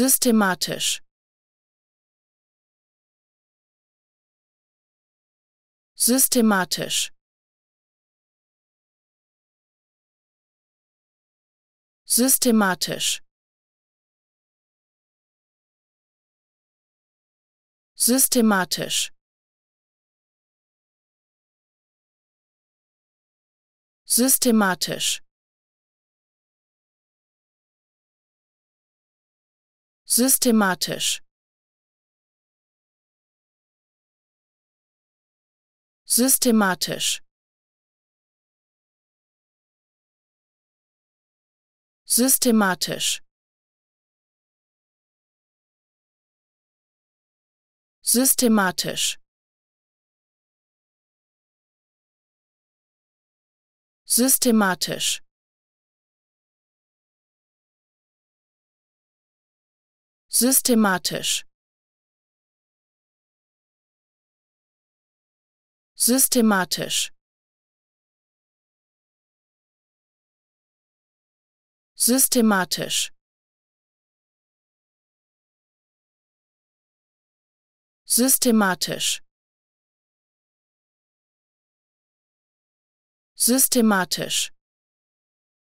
Systematisch. Systematisch. Systematisch. Systematisch. Systematisch. Systematisch. Systematisch. Systematisch. Systematisch. Systematisch. Systematisch. Systematisch. Systematisch. Systematisch. Systematisch.